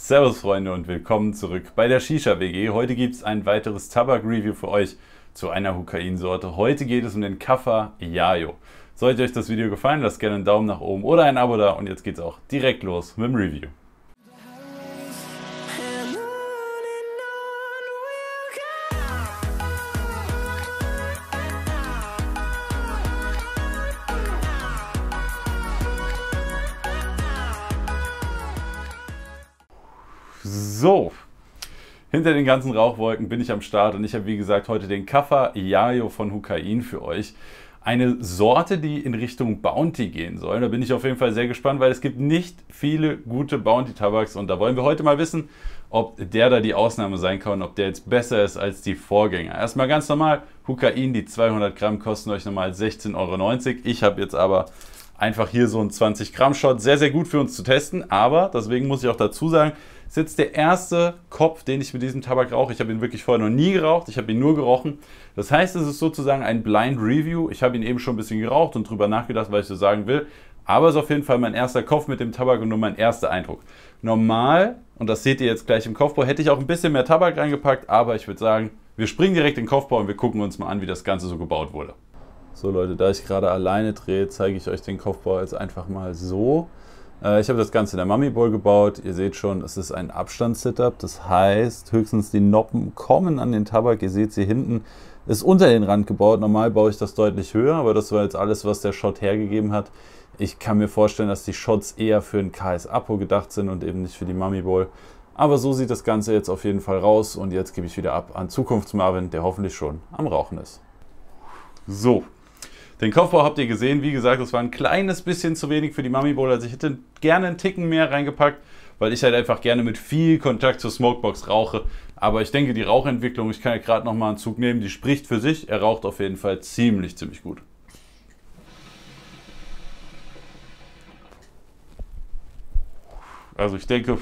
Servus Freunde und willkommen zurück bei der Shisha WG. Heute gibt es ein weiteres Tabak-Review für euch zu einer Hukain-Sorte. Heute geht es um den Kaffa Yayo. Sollte euch das Video gefallen, lasst gerne einen Daumen nach oben oder ein Abo da und jetzt geht's auch direkt los mit dem Review. So, hinter den ganzen Rauchwolken bin ich am Start und ich habe wie gesagt heute den Kaffa Yayo von Hukain für euch. Eine Sorte, die in Richtung Bounty gehen soll. Da bin ich auf jeden Fall sehr gespannt, weil es gibt nicht viele gute Bounty-Tabaks und da wollen wir heute mal wissen, ob der da die Ausnahme sein kann, und ob der jetzt besser ist als die Vorgänger. Erstmal ganz normal, Hukain, die 200 Gramm kosten euch normal 16,90 Euro. Ich habe jetzt aber einfach hier so einen 20 Gramm Shot, sehr, sehr gut für uns zu testen, aber deswegen muss ich auch dazu sagen, ist jetzt der erste Kopf, den ich mit diesem Tabak rauche. Ich habe ihn wirklich vorher noch nie geraucht, ich habe ihn nur gerochen. Das heißt, es ist sozusagen ein Blind Review. Ich habe ihn eben schon ein bisschen geraucht und drüber nachgedacht, was ich so sagen will. Aber es ist auf jeden Fall mein erster Kopf mit dem Tabak und nur mein erster Eindruck. Normal, und das seht ihr jetzt gleich im Kopfbau, hätte ich auch ein bisschen mehr Tabak reingepackt, aber ich würde sagen, wir springen direkt in den Kopfbau und wir gucken uns mal an, wie das Ganze so gebaut wurde. So Leute, da ich gerade alleine drehe, zeige ich euch den Kopfbau jetzt einfach mal so. Äh, ich habe das Ganze in der Mummy Bowl gebaut. Ihr seht schon, es ist ein Abstands-Setup. Das heißt, höchstens die Noppen kommen an den Tabak. Ihr seht sie hinten, ist unter den Rand gebaut. Normal baue ich das deutlich höher, aber das war jetzt alles, was der Shot hergegeben hat. Ich kann mir vorstellen, dass die Shots eher für ein KS Apo gedacht sind und eben nicht für die Mummy Bowl. Aber so sieht das Ganze jetzt auf jeden Fall raus und jetzt gebe ich wieder ab an Zukunftsmarvin, der hoffentlich schon am Rauchen ist. So, den Kopfbau habt ihr gesehen. Wie gesagt, es war ein kleines bisschen zu wenig für die Mami Bowl. Also ich hätte gerne einen Ticken mehr reingepackt, weil ich halt einfach gerne mit viel Kontakt zur Smokebox rauche. Aber ich denke, die Rauchentwicklung, ich kann ja gerade nochmal einen Zug nehmen, die spricht für sich. Er raucht auf jeden Fall ziemlich, ziemlich gut. Also ich denke,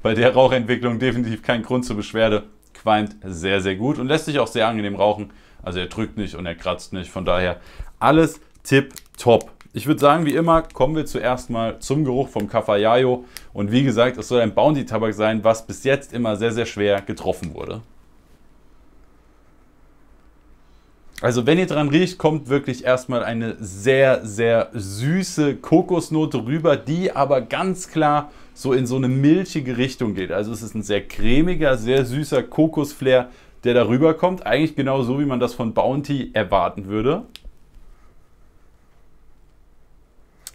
bei der Rauchentwicklung definitiv kein Grund zur Beschwerde. Qualmt sehr, sehr gut und lässt sich auch sehr angenehm rauchen. Also er drückt nicht und er kratzt nicht. Von daher alles tip top. Ich würde sagen, wie immer, kommen wir zuerst mal zum Geruch vom Kafayayo. Und wie gesagt, es soll ein Bounty-Tabak sein, was bis jetzt immer sehr, sehr schwer getroffen wurde. Also wenn ihr dran riecht, kommt wirklich erstmal eine sehr, sehr süße Kokosnote rüber, die aber ganz klar so in so eine milchige Richtung geht. Also es ist ein sehr cremiger, sehr süßer Kokosflair, der darüber kommt. Eigentlich genau so, wie man das von Bounty erwarten würde.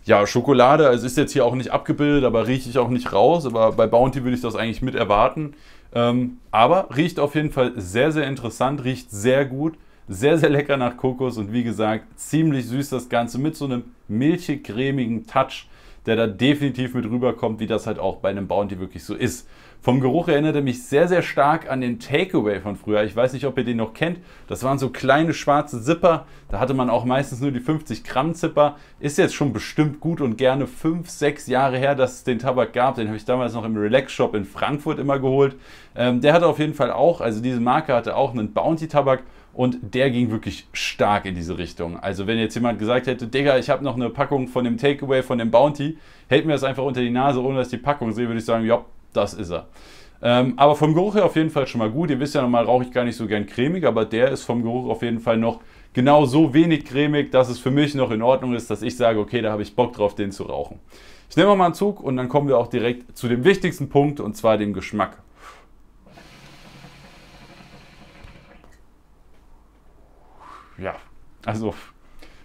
Ja, Schokolade, also ist jetzt hier auch nicht abgebildet, aber rieche ich auch nicht raus. Aber bei Bounty würde ich das eigentlich mit erwarten. Ähm, aber riecht auf jeden Fall sehr, sehr interessant, riecht sehr gut, sehr, sehr lecker nach Kokos und wie gesagt, ziemlich süß das Ganze mit so einem milchig-cremigen Touch der da definitiv mit rüberkommt, wie das halt auch bei einem Bounty wirklich so ist. Vom Geruch erinnert er mich sehr, sehr stark an den Takeaway von früher. Ich weiß nicht, ob ihr den noch kennt. Das waren so kleine schwarze Zipper. Da hatte man auch meistens nur die 50 Gramm Zipper. Ist jetzt schon bestimmt gut und gerne 5, 6 Jahre her, dass es den Tabak gab. Den habe ich damals noch im Relax Shop in Frankfurt immer geholt. Ähm, der hatte auf jeden Fall auch, also diese Marke hatte auch einen Bounty Tabak und der ging wirklich stark in diese Richtung. Also wenn jetzt jemand gesagt hätte, Digga, ich habe noch eine Packung von dem Takeaway, von dem Bounty, hält mir das einfach unter die Nase, ohne dass ich die Packung sehe, würde ich sagen, ja, das ist er. Ähm, aber vom Geruch her auf jeden Fall schon mal gut. Ihr wisst ja nochmal, rauche ich gar nicht so gern cremig, aber der ist vom Geruch auf jeden Fall noch genau so wenig cremig, dass es für mich noch in Ordnung ist, dass ich sage, okay, da habe ich Bock drauf, den zu rauchen. Ich nehme mal einen Zug und dann kommen wir auch direkt zu dem wichtigsten Punkt und zwar dem Geschmack. ja, also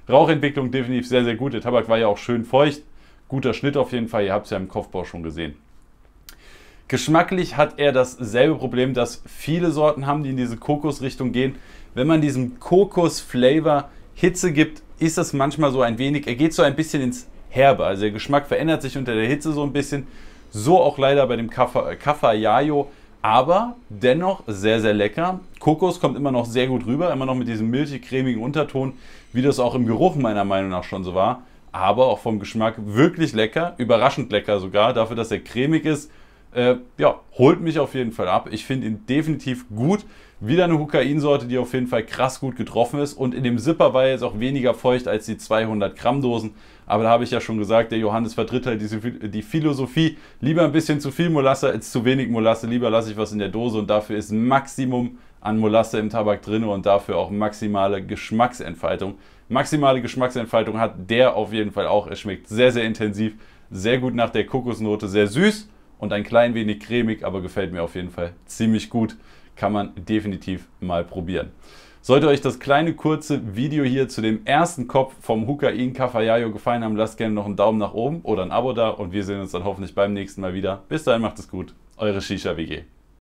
Rauchentwicklung definitiv sehr, sehr gut. Der Tabak war ja auch schön feucht. Guter Schnitt auf jeden Fall. Ihr habt es ja im Kopfbau schon gesehen. Geschmacklich hat er dasselbe Problem, das viele Sorten haben, die in diese Kokosrichtung gehen. Wenn man diesem Kokos-Flavor Hitze gibt, ist das manchmal so ein wenig, er geht so ein bisschen ins Herbe. Also der Geschmack verändert sich unter der Hitze so ein bisschen. So auch leider bei dem Kaffa, Kaffa Yayo aber dennoch sehr, sehr lecker. Kokos kommt immer noch sehr gut rüber, immer noch mit diesem milchig-cremigen Unterton, wie das auch im Geruch meiner Meinung nach schon so war. Aber auch vom Geschmack wirklich lecker, überraschend lecker sogar, dafür, dass er cremig ist äh, ja, holt mich auf jeden Fall ab. Ich finde ihn definitiv gut. Wieder eine Hukain-Sorte, die auf jeden Fall krass gut getroffen ist. Und in dem Zipper war er jetzt auch weniger feucht als die 200 Gramm Dosen. Aber da habe ich ja schon gesagt, der Johannes vertritt halt diese, die Philosophie. Lieber ein bisschen zu viel Molasse als zu wenig Molasse. Lieber lasse ich was in der Dose und dafür ist Maximum an Molasse im Tabak drin und dafür auch maximale Geschmacksentfaltung. Maximale Geschmacksentfaltung hat der auf jeden Fall auch. Er schmeckt sehr, sehr intensiv, sehr gut nach der Kokosnote, sehr süß und ein klein wenig cremig, aber gefällt mir auf jeden Fall ziemlich gut. Kann man definitiv mal probieren. Sollte euch das kleine kurze Video hier zu dem ersten Kopf vom Hukain Kafayayo gefallen haben, lasst gerne noch einen Daumen nach oben oder ein Abo da und wir sehen uns dann hoffentlich beim nächsten Mal wieder. Bis dahin macht es gut, eure Shisha WG.